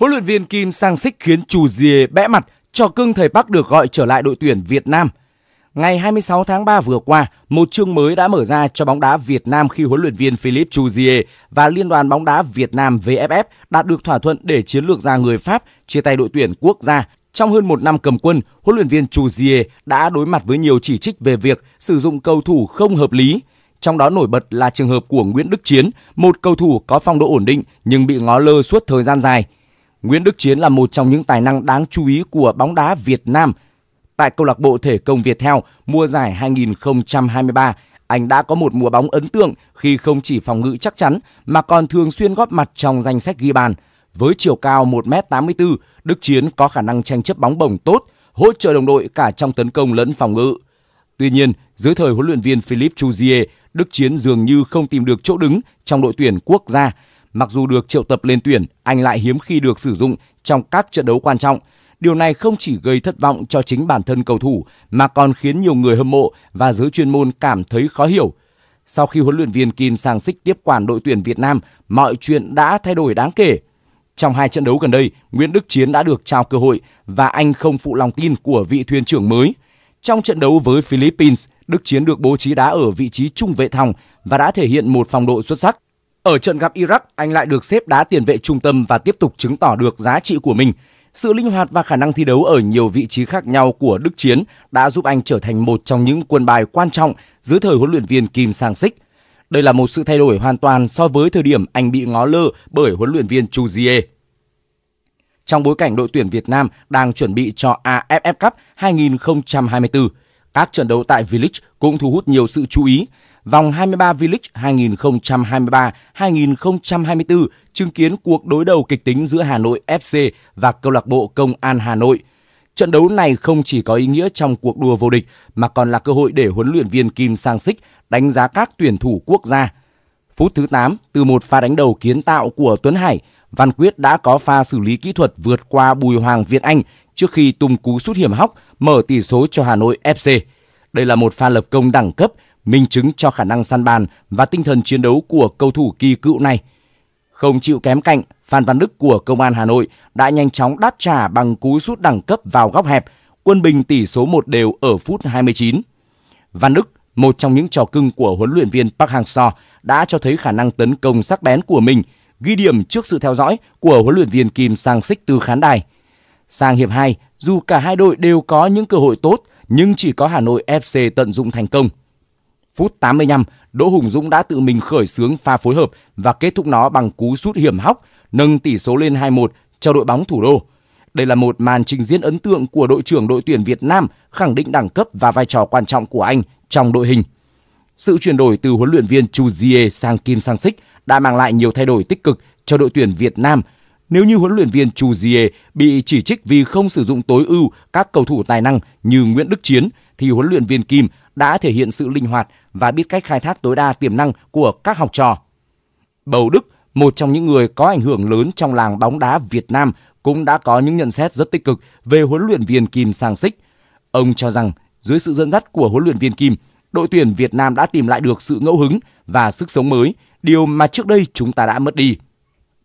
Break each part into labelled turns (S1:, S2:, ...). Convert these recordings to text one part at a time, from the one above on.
S1: Huấn luyện viên Kim sang xích khiến chủ rìa bẽ mặt cho cưng thầy Park được gọi trở lại đội tuyển Việt Nam. Ngày 26 tháng 3 vừa qua, một chương mới đã mở ra cho bóng đá Việt Nam khi huấn luyện viên Philippe Chuzier và Liên đoàn bóng đá Việt Nam VFF đạt được thỏa thuận để chiến lược gia người Pháp chia tay đội tuyển quốc gia. Trong hơn một năm cầm quân, huấn luyện viên Chuzier đã đối mặt với nhiều chỉ trích về việc sử dụng cầu thủ không hợp lý. Trong đó nổi bật là trường hợp của Nguyễn Đức Chiến, một cầu thủ có phong độ ổn định nhưng bị ngó lơ suốt thời gian dài – Nguyễn Đức Chiến là một trong những tài năng đáng chú ý của bóng đá Việt Nam. Tại câu lạc bộ thể công Việt Heo mùa giải 2023, anh đã có một mùa bóng ấn tượng khi không chỉ phòng ngự chắc chắn mà còn thường xuyên góp mặt trong danh sách ghi bàn. Với chiều cao 1m84, Đức Chiến có khả năng tranh chấp bóng bổng tốt, hỗ trợ đồng đội cả trong tấn công lẫn phòng ngự. Tuy nhiên, dưới thời huấn luyện viên Philippe Chuzier, Đức Chiến dường như không tìm được chỗ đứng trong đội tuyển quốc gia Mặc dù được triệu tập lên tuyển, anh lại hiếm khi được sử dụng trong các trận đấu quan trọng. Điều này không chỉ gây thất vọng cho chính bản thân cầu thủ mà còn khiến nhiều người hâm mộ và giới chuyên môn cảm thấy khó hiểu. Sau khi huấn luyện viên Kim Sang Sik tiếp quản đội tuyển Việt Nam, mọi chuyện đã thay đổi đáng kể. Trong hai trận đấu gần đây, Nguyễn Đức Chiến đã được trao cơ hội và anh không phụ lòng tin của vị thuyền trưởng mới. Trong trận đấu với Philippines, Đức Chiến được bố trí đá ở vị trí trung vệ thòng và đã thể hiện một phong độ xuất sắc. Ở trận gặp Iraq, anh lại được xếp đá tiền vệ trung tâm và tiếp tục chứng tỏ được giá trị của mình. Sự linh hoạt và khả năng thi đấu ở nhiều vị trí khác nhau của Đức Chiến đã giúp anh trở thành một trong những quân bài quan trọng dưới thời huấn luyện viên Kim Sang Sik. Đây là một sự thay đổi hoàn toàn so với thời điểm anh bị ngó lơ bởi huấn luyện viên Chu Jie. Trong bối cảnh đội tuyển Việt Nam đang chuẩn bị cho AFF Cup 2024, các trận đấu tại V-League cũng thu hút nhiều sự chú ý Vòng 23 V-League 2023-2024 chứng kiến cuộc đối đầu kịch tính giữa Hà Nội FC và câu lạc bộ Công an Hà Nội. Trận đấu này không chỉ có ý nghĩa trong cuộc đua vô địch mà còn là cơ hội để huấn luyện viên Kim Sang Sích đánh giá các tuyển thủ quốc gia. Phút thứ 8, từ một pha đánh đầu kiến tạo của Tuấn Hải, Văn Quyết đã có pha xử lý kỹ thuật vượt qua Bùi Hoàng Việt Anh trước khi tung cú sút hiểm hóc mở tỷ số cho Hà Nội FC. Đây là một pha lập công đẳng cấp minh chứng cho khả năng săn bàn và tinh thần chiến đấu của cầu thủ kỳ cựu này. Không chịu kém cạnh, Phan Văn Đức của Công an Hà Nội đã nhanh chóng đáp trả bằng cú sút đẳng cấp vào góc hẹp, quân bình tỷ số 1 đều ở phút 29. Văn Đức, một trong những trò cưng của huấn luyện viên Park Hang-seo, đã cho thấy khả năng tấn công sắc bén của mình, ghi điểm trước sự theo dõi của huấn luyện viên Kim Sang-sik từ khán đài. Sang hiệp 2, dù cả hai đội đều có những cơ hội tốt, nhưng chỉ có Hà Nội FC tận dụng thành công. Phút 85, Đỗ Hùng Dũng đã tự mình khởi xướng pha phối hợp và kết thúc nó bằng cú sút hiểm hóc, nâng tỷ số lên 2-1 cho đội bóng thủ đô. Đây là một màn trình diễn ấn tượng của đội trưởng đội tuyển Việt Nam, khẳng định đẳng cấp và vai trò quan trọng của anh trong đội hình. Sự chuyển đổi từ huấn luyện viên Chu Jie sang Kim Sang Sik đã mang lại nhiều thay đổi tích cực cho đội tuyển Việt Nam. Nếu như huấn luyện viên Chu Jie bị chỉ trích vì không sử dụng tối ưu các cầu thủ tài năng như Nguyễn Đức Chiến, thì huấn luyện viên Kim đã thể hiện sự linh hoạt và biết cách khai thác tối đa tiềm năng của các học trò. Bầu Đức, một trong những người có ảnh hưởng lớn trong làng bóng đá Việt Nam, cũng đã có những nhận xét rất tích cực về huấn luyện viên Kim Sang Sích. Ông cho rằng dưới sự dẫn dắt của huấn luyện viên Kim, đội tuyển Việt Nam đã tìm lại được sự ngẫu hứng và sức sống mới, điều mà trước đây chúng ta đã mất đi.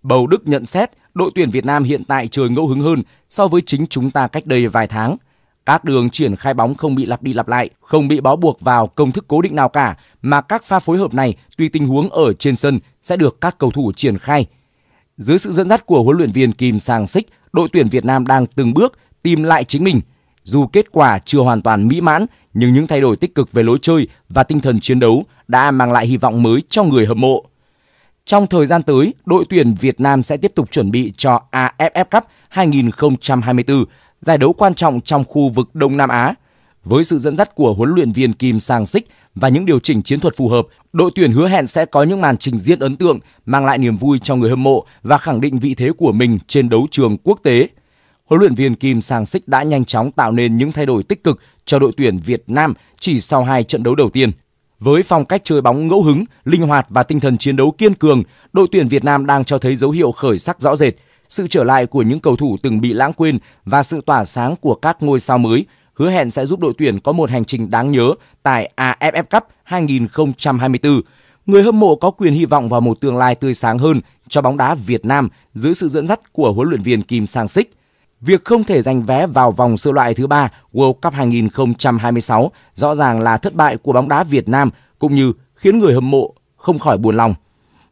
S1: Bầu Đức nhận xét đội tuyển Việt Nam hiện tại trời ngẫu hứng hơn so với chính chúng ta cách đây vài tháng – các đường triển khai bóng không bị lặp đi lặp lại, không bị bó buộc vào công thức cố định nào cả, mà các pha phối hợp này tùy tình huống ở trên sân sẽ được các cầu thủ triển khai. Dưới sự dẫn dắt của huấn luyện viên Kim Sang Sik, đội tuyển Việt Nam đang từng bước tìm lại chính mình. Dù kết quả chưa hoàn toàn mỹ mãn, nhưng những thay đổi tích cực về lối chơi và tinh thần chiến đấu đã mang lại hy vọng mới cho người hâm mộ. Trong thời gian tới, đội tuyển Việt Nam sẽ tiếp tục chuẩn bị cho AFF Cup 2024 giải đấu quan trọng trong khu vực Đông Nam Á. Với sự dẫn dắt của huấn luyện viên Kim Sang Sik và những điều chỉnh chiến thuật phù hợp, đội tuyển hứa hẹn sẽ có những màn trình diễn ấn tượng, mang lại niềm vui cho người hâm mộ và khẳng định vị thế của mình trên đấu trường quốc tế. Huấn luyện viên Kim Sang Sik đã nhanh chóng tạo nên những thay đổi tích cực cho đội tuyển Việt Nam chỉ sau hai trận đấu đầu tiên. Với phong cách chơi bóng ngẫu hứng, linh hoạt và tinh thần chiến đấu kiên cường, đội tuyển Việt Nam đang cho thấy dấu hiệu khởi sắc rõ rệt – sự trở lại của những cầu thủ từng bị lãng quên và sự tỏa sáng của các ngôi sao mới hứa hẹn sẽ giúp đội tuyển có một hành trình đáng nhớ tại AFF Cup 2024. Người hâm mộ có quyền hy vọng vào một tương lai tươi sáng hơn cho bóng đá Việt Nam dưới sự dẫn dắt của huấn luyện viên Kim Sang Sik. Việc không thể giành vé vào vòng sơ loại thứ ba World Cup 2026 rõ ràng là thất bại của bóng đá Việt Nam cũng như khiến người hâm mộ không khỏi buồn lòng.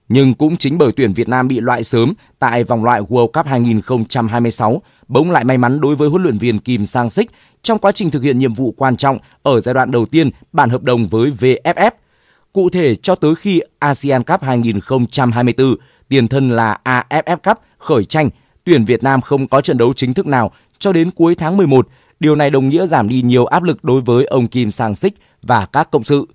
S1: Nhưng cũng chính bởi tuyển Việt Nam bị loại sớm tại vòng loại World Cup 2026, bỗng lại may mắn đối với huấn luyện viên Kim Sang Sik trong quá trình thực hiện nhiệm vụ quan trọng ở giai đoạn đầu tiên bản hợp đồng với VFF. Cụ thể cho tới khi ASEAN Cup 2024, tiền thân là AFF Cup khởi tranh, tuyển Việt Nam không có trận đấu chính thức nào cho đến cuối tháng 11. Điều này đồng nghĩa giảm đi nhiều áp lực đối với ông Kim Sang Sik và các cộng sự.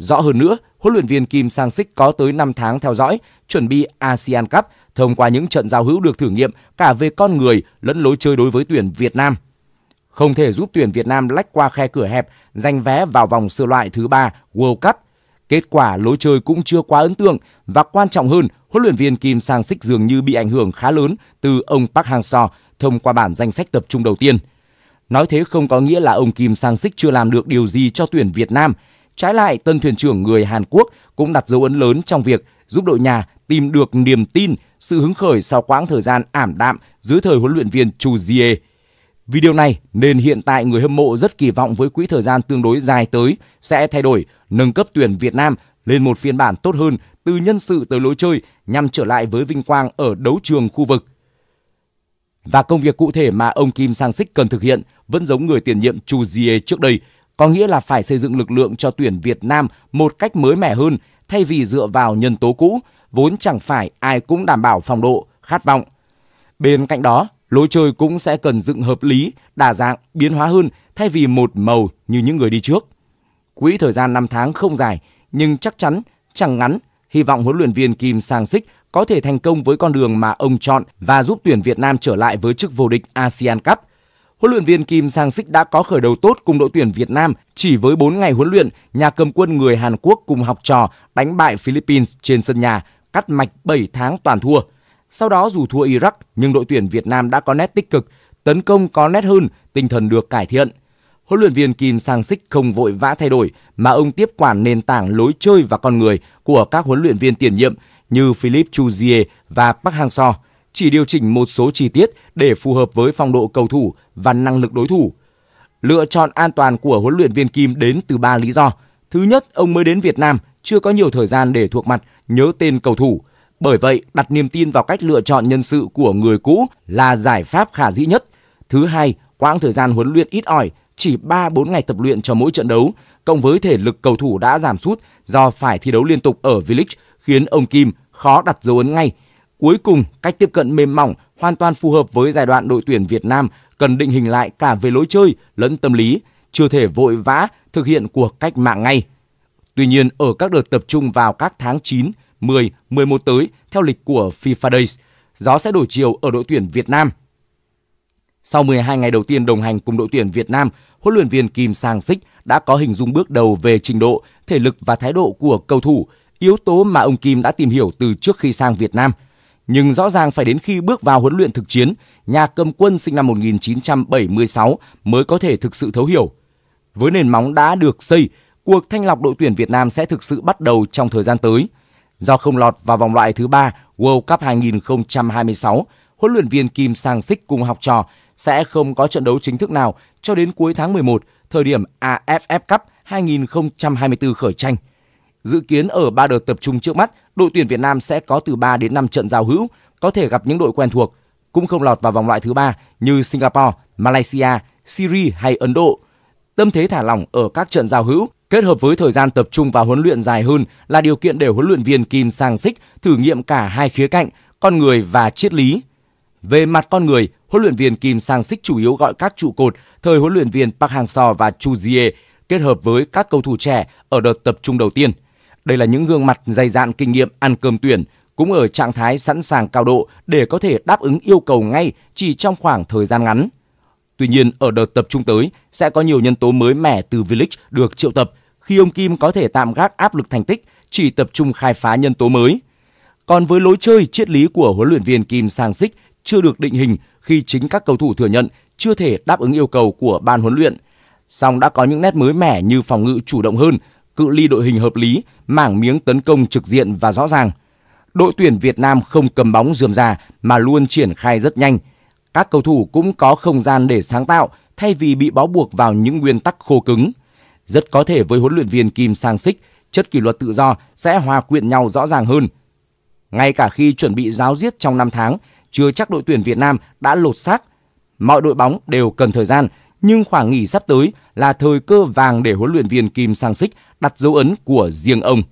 S1: Rõ hơn nữa, huấn luyện viên Kim Sang Sik có tới 5 tháng theo dõi, chuẩn bị ASEAN Cup thông qua những trận giao hữu được thử nghiệm cả về con người lẫn lối chơi đối với tuyển Việt Nam. Không thể giúp tuyển Việt Nam lách qua khe cửa hẹp, giành vé vào vòng sơ loại thứ 3 World Cup. Kết quả lối chơi cũng chưa quá ấn tượng và quan trọng hơn, huấn luyện viên Kim Sang Sik dường như bị ảnh hưởng khá lớn từ ông Park Hang-seo thông qua bản danh sách tập trung đầu tiên. Nói thế không có nghĩa là ông Kim Sang Sik chưa làm được điều gì cho tuyển Việt Nam – Trái lại, tân thuyền trưởng người Hàn Quốc cũng đặt dấu ấn lớn trong việc giúp đội nhà tìm được niềm tin, sự hứng khởi sau quãng thời gian ảm đạm dưới thời huấn luyện viên Chu Jie. Vì điều này nên hiện tại người hâm mộ rất kỳ vọng với quỹ thời gian tương đối dài tới sẽ thay đổi, nâng cấp tuyển Việt Nam lên một phiên bản tốt hơn từ nhân sự tới lối chơi nhằm trở lại với vinh quang ở đấu trường khu vực. Và công việc cụ thể mà ông Kim Sang Sik cần thực hiện vẫn giống người tiền nhiệm Chu Jie trước đây, có nghĩa là phải xây dựng lực lượng cho tuyển Việt Nam một cách mới mẻ hơn thay vì dựa vào nhân tố cũ, vốn chẳng phải ai cũng đảm bảo phong độ, khát vọng. Bên cạnh đó, lối chơi cũng sẽ cần dựng hợp lý, đa dạng, biến hóa hơn thay vì một màu như những người đi trước. Quỹ thời gian 5 tháng không dài, nhưng chắc chắn chẳng ngắn, hy vọng huấn luyện viên Kim Sang Sik có thể thành công với con đường mà ông chọn và giúp tuyển Việt Nam trở lại với chức vô địch ASEAN Cup Huấn luyện viên Kim Sang Sik đã có khởi đầu tốt cùng đội tuyển Việt Nam chỉ với 4 ngày huấn luyện, nhà cầm quân người Hàn Quốc cùng học trò đánh bại Philippines trên sân nhà, cắt mạch 7 tháng toàn thua. Sau đó dù thua Iraq nhưng đội tuyển Việt Nam đã có nét tích cực, tấn công có nét hơn, tinh thần được cải thiện. Huấn luyện viên Kim Sang Sik không vội vã thay đổi mà ông tiếp quản nền tảng lối chơi và con người của các huấn luyện viên tiền nhiệm như Philip Chuzier và Park Hang-seo chỉ điều chỉnh một số chi tiết để phù hợp với phong độ cầu thủ và năng lực đối thủ. Lựa chọn an toàn của huấn luyện viên Kim đến từ 3 lý do. Thứ nhất, ông mới đến Việt Nam, chưa có nhiều thời gian để thuộc mặt, nhớ tên cầu thủ. Bởi vậy, đặt niềm tin vào cách lựa chọn nhân sự của người cũ là giải pháp khả dĩ nhất. Thứ hai, quãng thời gian huấn luyện ít ỏi, chỉ 3-4 ngày tập luyện cho mỗi trận đấu, cộng với thể lực cầu thủ đã giảm sút do phải thi đấu liên tục ở V-League khiến ông Kim khó đặt dấu ấn ngay – Cuối cùng, cách tiếp cận mềm mỏng hoàn toàn phù hợp với giai đoạn đội tuyển Việt Nam cần định hình lại cả về lối chơi lẫn tâm lý, chưa thể vội vã thực hiện cuộc cách mạng ngay. Tuy nhiên, ở các đợt tập trung vào các tháng 9, 10, 11 tới theo lịch của FIFA Days, gió sẽ đổi chiều ở đội tuyển Việt Nam. Sau 12 ngày đầu tiên đồng hành cùng đội tuyển Việt Nam, huấn luyện viên Kim Sang Sik đã có hình dung bước đầu về trình độ, thể lực và thái độ của cầu thủ, yếu tố mà ông Kim đã tìm hiểu từ trước khi sang Việt Nam – nhưng rõ ràng phải đến khi bước vào huấn luyện thực chiến, nhà cầm quân sinh năm 1976 mới có thể thực sự thấu hiểu. Với nền móng đã được xây, cuộc thanh lọc đội tuyển Việt Nam sẽ thực sự bắt đầu trong thời gian tới. Do không lọt vào vòng loại thứ 3 World Cup 2026, huấn luyện viên Kim Sang Sik cùng học trò sẽ không có trận đấu chính thức nào cho đến cuối tháng 11, thời điểm AFF Cup 2024 khởi tranh. Dự kiến ở ba đợt tập trung trước mắt, đội tuyển Việt Nam sẽ có từ 3 đến 5 trận giao hữu, có thể gặp những đội quen thuộc, cũng không lọt vào vòng loại thứ ba như Singapore, Malaysia, Syria hay Ấn Độ. Tâm thế thả lỏng ở các trận giao hữu kết hợp với thời gian tập trung và huấn luyện dài hơn là điều kiện để huấn luyện viên Kim Sang Sik thử nghiệm cả hai khía cạnh, con người và triết lý. Về mặt con người, huấn luyện viên Kim Sang Sik chủ yếu gọi các trụ cột thời huấn luyện viên Park Hang-seo và Chu Jie kết hợp với các cầu thủ trẻ ở đợt tập trung đầu tiên – đây là những gương mặt dày dạn kinh nghiệm ăn cơm tuyển, cũng ở trạng thái sẵn sàng cao độ để có thể đáp ứng yêu cầu ngay chỉ trong khoảng thời gian ngắn. Tuy nhiên, ở đợt tập trung tới sẽ có nhiều nhân tố mới mẻ từ v được triệu tập khi ông Kim có thể tạm gác áp lực thành tích, chỉ tập trung khai phá nhân tố mới. Còn với lối chơi triết lý của huấn luyện viên Kim Sang Sik chưa được định hình khi chính các cầu thủ thừa nhận chưa thể đáp ứng yêu cầu của ban huấn luyện. Song đã có những nét mới mẻ như phòng ngự chủ động hơn, cự ly đội hình hợp lý, mảng miếng tấn công trực diện và rõ ràng. Đội tuyển Việt Nam không cầm bóng dườm già mà luôn triển khai rất nhanh. Các cầu thủ cũng có không gian để sáng tạo thay vì bị bó buộc vào những nguyên tắc khô cứng. Rất có thể với huấn luyện viên Kim Sang Sích, chất kỷ luật tự do sẽ hòa quyện nhau rõ ràng hơn. Ngay cả khi chuẩn bị giáo diết trong 5 tháng, chưa chắc đội tuyển Việt Nam đã lột xác. Mọi đội bóng đều cần thời gian, nhưng khoảng nghỉ sắp tới là thời cơ vàng để huấn luyện viên Kim Sang Sích đặt dấu ấn của riêng ông.